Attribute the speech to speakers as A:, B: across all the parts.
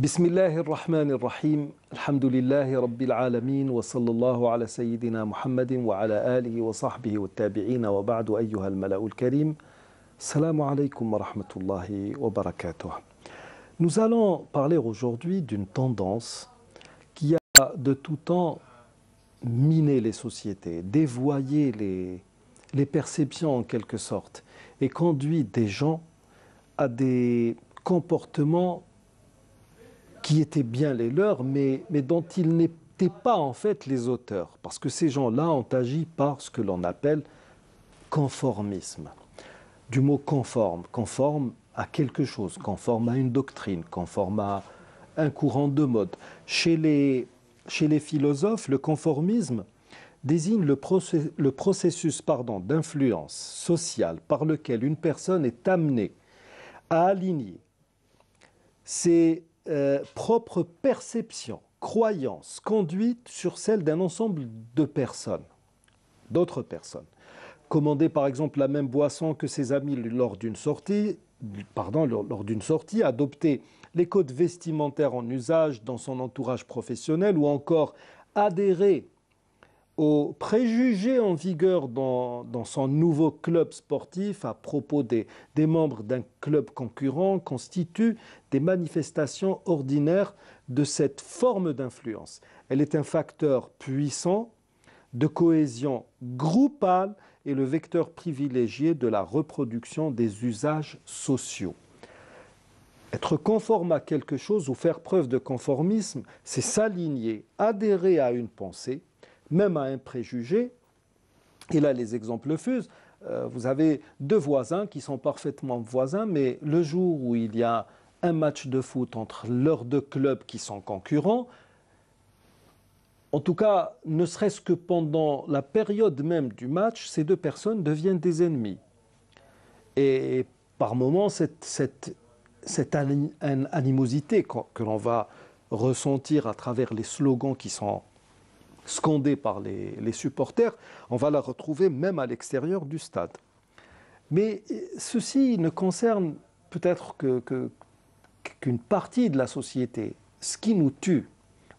A: بسم الله الرحمن الرحيم الحمد لله رب العالمين وصلى الله على سيدنا محمد وعلى آله وصحبه والتابعين وبعد أيها الملأ الكريم السلام عليكم ورحمة الله وبركاته Nous allons parler aujourd'hui d'une tendance qui a de tout temps miné les sociétés, dévoyé les, les perceptions en quelque sorte et conduit des gens à des comportements qui étaient bien les leurs, mais, mais dont ils n'étaient pas en fait les auteurs, parce que ces gens-là ont agi par ce que l'on appelle conformisme. Du mot conforme, conforme à quelque chose, conforme à une doctrine, conforme à un courant de mode. Chez les, chez les philosophes, le conformisme désigne le, processus, le processus pardon, d'influence sociale par lequel une personne est amenée à aligner ses euh, propre perception, croyance, conduite sur celle d'un ensemble de personnes, d'autres personnes. Commander par exemple la même boisson que ses amis lors d'une sortie, pardon, lors d'une sortie, adopter les codes vestimentaires en usage dans son entourage professionnel ou encore adhérer aux préjugés en vigueur dans, son nouveau club sportif à propos des, des membres d'un club concurrent constitue des manifestations ordinaires de cette forme d'influence. Elle est un facteur puissant de cohésion groupale et le vecteur privilégié de la reproduction des usages sociaux. Être conforme à quelque chose ou faire preuve de conformisme, c'est s'aligner, adhérer à une pensée, même à un préjugé. Et là, les exemples fusent. Euh, vous avez deux voisins qui sont parfaitement voisins, mais le jour où il y a un match de foot entre leurs deux clubs qui sont concurrents, en tout cas, ne serait-ce que pendant la période même du match, ces deux personnes deviennent des ennemis. Et par moments, cette, cette animosité que l'on va ressentir à travers les slogans qui sont scandée par les, supporters, on va la retrouver même à l'extérieur du stade. Mais euh, ceci ne concerne peut-être qu'une partie de la société. Ce qui nous tue,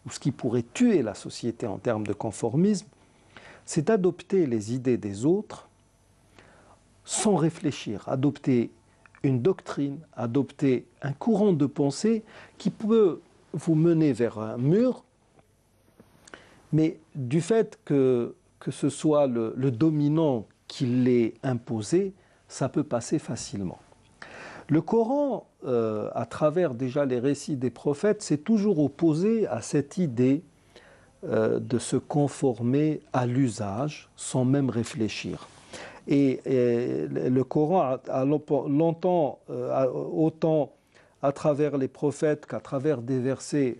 A: ou ce qui pourrait tuer la société en termes de conformisme, c'est adopter les idées des autres sans réfléchir, adopter une doctrine, adopter un courant de pensée qui peut vous mener vers un mur mais du fait que, que ce soit le, dominant qui l'ait imposé, ça peut passer facilement. Le Coran, euh, à travers déjà les récits des prophètes, s'est toujours opposé à cette idée euh, de se conformer à l'usage sans même réfléchir. Et, le Coran a, longtemps, euh, autant à travers les prophètes qu'à travers des versets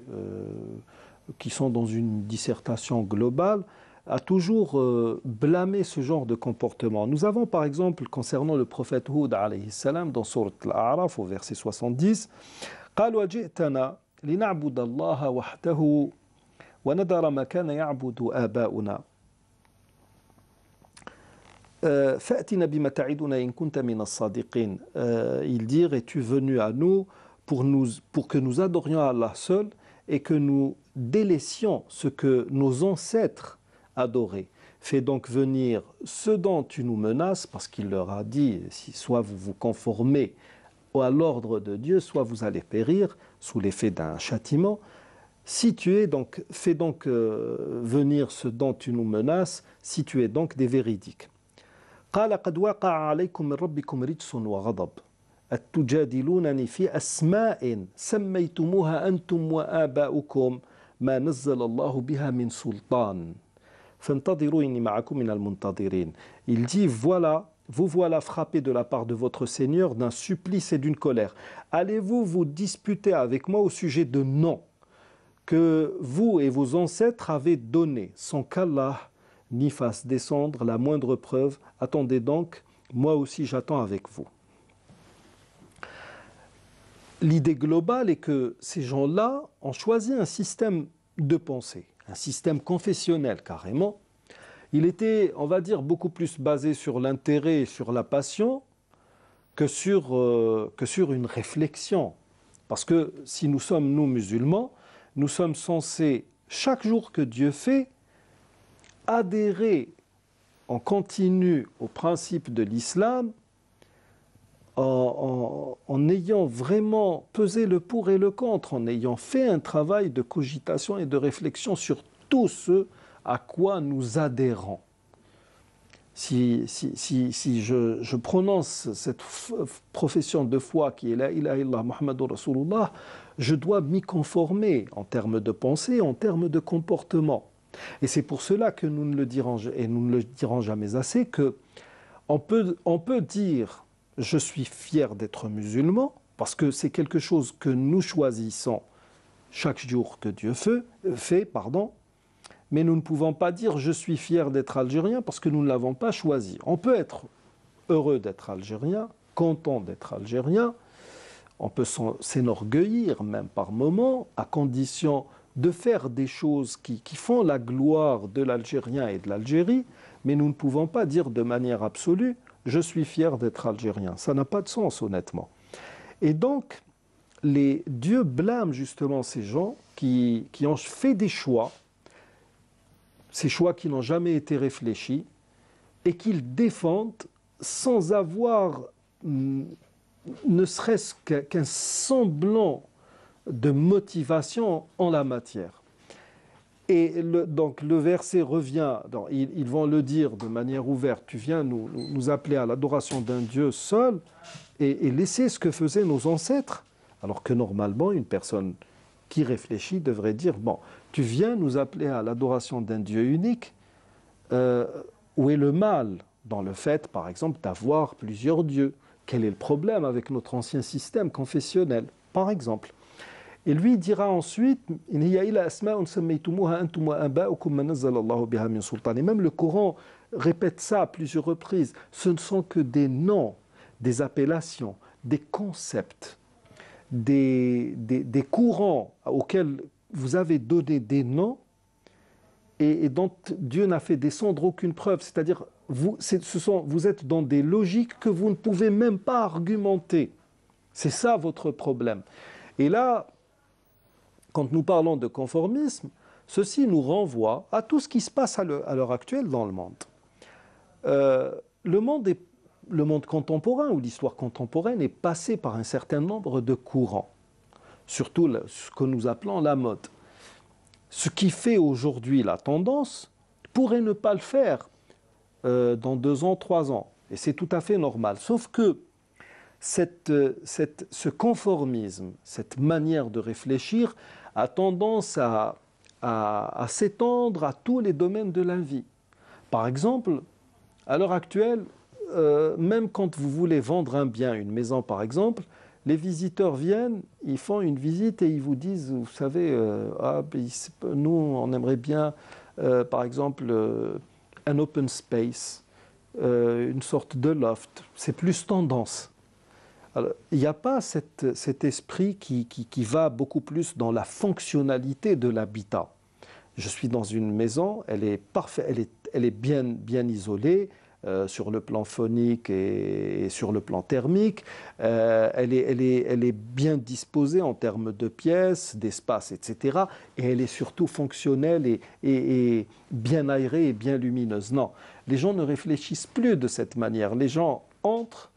A: qui sont dans une dissertation globale, a toujours euh, blâmé ce genre de comportement. Nous avons par exemple concernant le prophète Hud salam dans Surat Al-A'raf au verset 70, قال وجئتنا لنعبد الله وحده ما كان il dit, es-tu venu à nous pour, nous pour que nous adorions Allah seul et que nous délaissions ce que nos ancêtres adoraient. Fais donc venir ce dont tu nous menaces, parce qu'il leur a dit, si soit vous vous conformez à l'ordre de Dieu, soit vous allez périr sous l'effet d'un châtiment. Si tu es donc, fais donc euh, venir ce dont tu nous menaces, si tu es donc des véridiques. Il dit, voilà, vous voilà frappé de la part de votre Seigneur d'un supplice et d'une colère. Allez-vous vous disputer avec moi au sujet de noms que vous et vos ancêtres avez donnés sans qu'Allah n'y fasse descendre la moindre preuve Attendez donc, moi aussi j'attends avec vous l'idée globale est que ces gens-là ont choisi un système de pensée, un système confessionnel carrément. Il était, on va dire, beaucoup plus basé sur l'intérêt et sur la passion que sur, euh, que sur une réflexion. Parce que si nous sommes, nous musulmans, nous sommes censés, chaque jour que Dieu fait, adhérer en continu au principe de l'islam en, ayant vraiment pesé le pour et le contre, en ayant fait un travail de cogitation et de réflexion sur tout ce à quoi nous adhérons. Si, si, si, je, prononce cette profession de foi qui est la ilaha illallah Muhammadur Rasulullah, je dois m'y conformer en termes de pensée, en termes de comportement. Et c'est pour cela que nous ne le dirons, et nous ne le dirons jamais assez que on peut, on peut dire je suis fier d'être musulman, parce que c'est quelque chose que nous choisissons chaque jour que Dieu fait, pardon, mais nous ne pouvons pas dire je suis fier d'être algérien parce que nous ne l'avons pas choisi. On peut être heureux d'être algérien, content d'être algérien, on peut s'enorgueillir même par moments, à condition de faire des choses qui font la gloire de l'Algérien et de l'Algérie, mais nous ne pouvons pas dire de manière absolue je suis fier d'être algérien. Ça n'a pas de sens, honnêtement. Et donc, les, Dieu blâme justement ces gens qui, ont fait des choix, ces choix qui n'ont jamais été réfléchis, et qu'ils défendent sans avoir mm, ne serait-ce qu'un semblant de motivation en la matière. Et donc le verset revient, ils, vont le dire de manière ouverte, tu viens nous, appeler à l'adoration d'un Dieu seul et, laisser ce que faisaient nos ancêtres. Alors que normalement, une personne qui réfléchit devrait dire, bon, tu viens nous appeler à l'adoration d'un Dieu unique, euh, où est le mal dans le fait, par exemple, d'avoir plusieurs dieux Quel est le problème avec notre ancien système confessionnel, par exemple et lui dira ensuite, et même le Coran répète ça à plusieurs reprises, ce ne sont que des noms, des appellations, des concepts, des, des, des courants auxquels vous avez donné des noms et, et dont Dieu n'a fait descendre aucune preuve. C'est-à-dire, vous, ce sont, vous êtes dans des logiques que vous ne pouvez même pas argumenter. C'est ça votre problème. Et là, quand nous parlons de conformisme, ceci nous renvoie à tout ce qui se passe à l'heure actuelle dans le monde. Euh, le, monde le monde contemporain ou l'histoire contemporaine est passée par un certain nombre de courants, surtout ce que nous appelons la mode. Ce qui fait aujourd'hui la tendance pourrait ne pas le faire euh, dans deux ans, trois ans. Et c'est tout à fait normal. Sauf que cette, euh, ce conformisme, cette manière de réfléchir, a tendance à, s'étendre à tous les domaines de la vie. Par exemple, à l'heure actuelle, euh, même quand vous voulez vendre un bien, une maison par exemple, les visiteurs viennent, ils font une visite et ils vous disent, vous savez, euh, ah, ben, nous on aimerait bien, euh, par exemple, un open space, une sorte de loft. C'est plus tendance il n'y a pas cet esprit qui, va beaucoup plus dans la fonctionnalité de l'habitat. Je suis dans une maison, elle est elle est, bien, bien isolée, euh, sur le plan phonique et, sur le plan thermique. Euh, elle, est, elle, est, bien disposée en termes de pièces, d'espace, etc. Et elle est surtout fonctionnelle et, et, bien aérée et bien lumineuse. Non, les gens ne réfléchissent plus de cette manière. Les gens entrent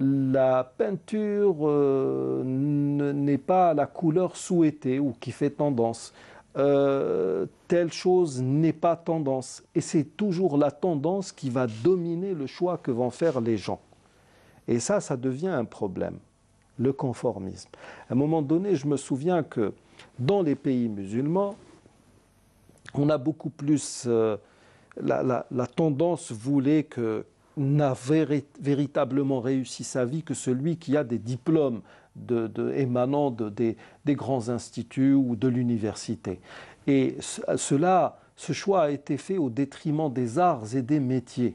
A: la peinture euh, n'est pas la couleur souhaitée ou qui fait tendance. Euh, telle chose n'est pas tendance. Et c'est toujours la tendance qui va dominer le choix que vont faire les gens. Et ça, ça devient un problème, le conformisme. À un moment donné, je me souviens que dans les pays musulmans, on a beaucoup plus... Euh, la, la, tendance voulait que, n'a véritablement réussi sa vie que celui qui a des diplômes émanant des, grands instituts ou de l'université. Et ce, cela, ce choix a été fait au détriment des arts et des métiers.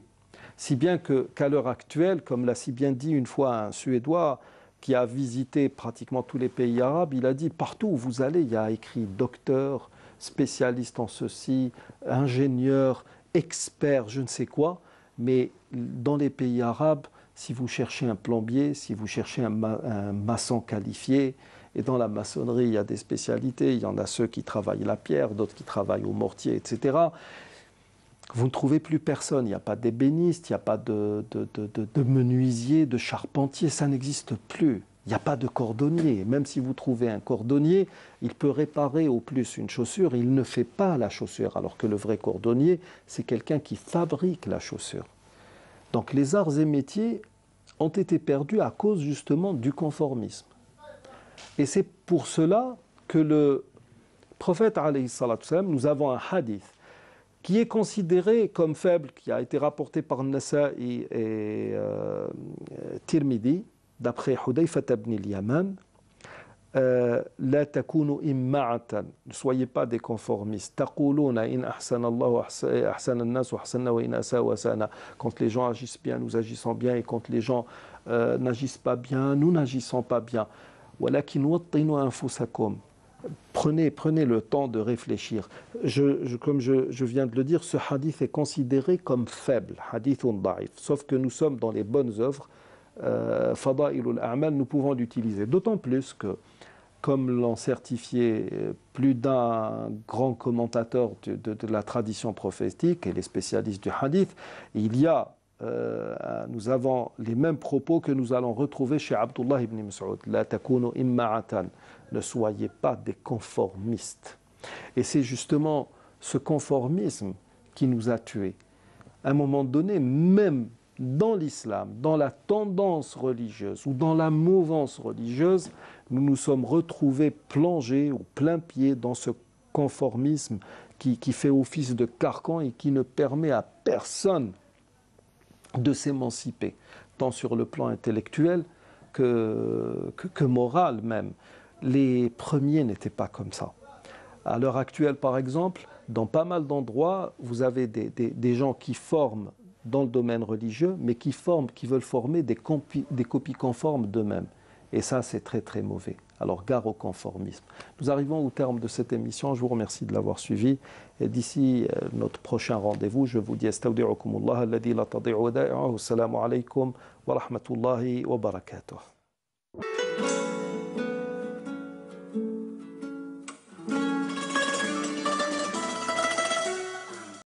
A: Si bien que, qu'à l'heure actuelle, comme l'a si bien dit une fois un Suédois qui a visité pratiquement tous les pays arabes, il a dit partout où vous allez, il y a écrit docteur, spécialiste en ceci, ingénieur, expert, je ne sais quoi. Mais dans les pays arabes, si vous cherchez un plombier, si vous cherchez un, maçon qualifié, et dans la maçonnerie, il y a des spécialités, il y en a ceux qui travaillent la pierre, d'autres qui travaillent au mortier, etc. Vous ne trouvez plus personne, il n'y a pas d'ébéniste, il n'y a pas de, de, de menuisier, de charpentier, ça n'existe plus. Il n'y a pas de cordonnier. Même si vous trouvez un cordonnier, il peut réparer au plus une chaussure, il ne fait pas la chaussure, alors que le vrai cordonnier, c'est quelqu'un qui fabrique la chaussure. Donc les arts et métiers ont été perdus à cause justement du conformisme. Et c'est pour cela que le prophète, nous avons un hadith qui est considéré comme faible, qui a été rapporté par Nasa et, euh, Tirmidhi, d'après Hudayfat ibn al euh, ne soyez pas des conformistes. Quand les gens agissent bien, nous agissons bien et quand les gens euh, n'agissent pas bien, nous n'agissons pas bien. Prenez, prenez le temps de réfléchir. comme je, viens de le dire, ce hadith est considéré comme faible, hadith Sauf que nous sommes dans les bonnes œuvres, euh, Fada nous pouvons l'utiliser. D'autant plus que, comme l'ont certifié euh, plus d'un grand commentateur de, la tradition prophétique et les spécialistes du hadith, il y a, euh, nous avons les mêmes propos que nous allons retrouver chez Abdullah ibn Mas'ud. La takunu imma'atan. Ne soyez pas des conformistes. Et c'est justement ce conformisme qui nous a tués. À un moment donné, même dans l'islam, dans la tendance religieuse ou dans la mouvance religieuse, nous nous sommes retrouvés plongés au plein pied dans ce conformisme qui, fait office de carcan et qui ne permet à personne de s'émanciper, tant sur le plan intellectuel que, que, moral même. Les premiers n'étaient pas comme ça. À l'heure actuelle, par exemple, dans pas mal d'endroits, vous avez des gens qui forment dans le domaine religieux, mais qui forment, qui veulent former des, des copies conformes d'eux-mêmes. Et ça, c'est très très mauvais. Alors gare au conformisme. Nous arrivons au terme de cette émission. Je vous remercie de l'avoir suivi. Et d'ici euh, notre prochain rendez-vous, je vous dis alladhi wa rahmatullahi wa barakatuh.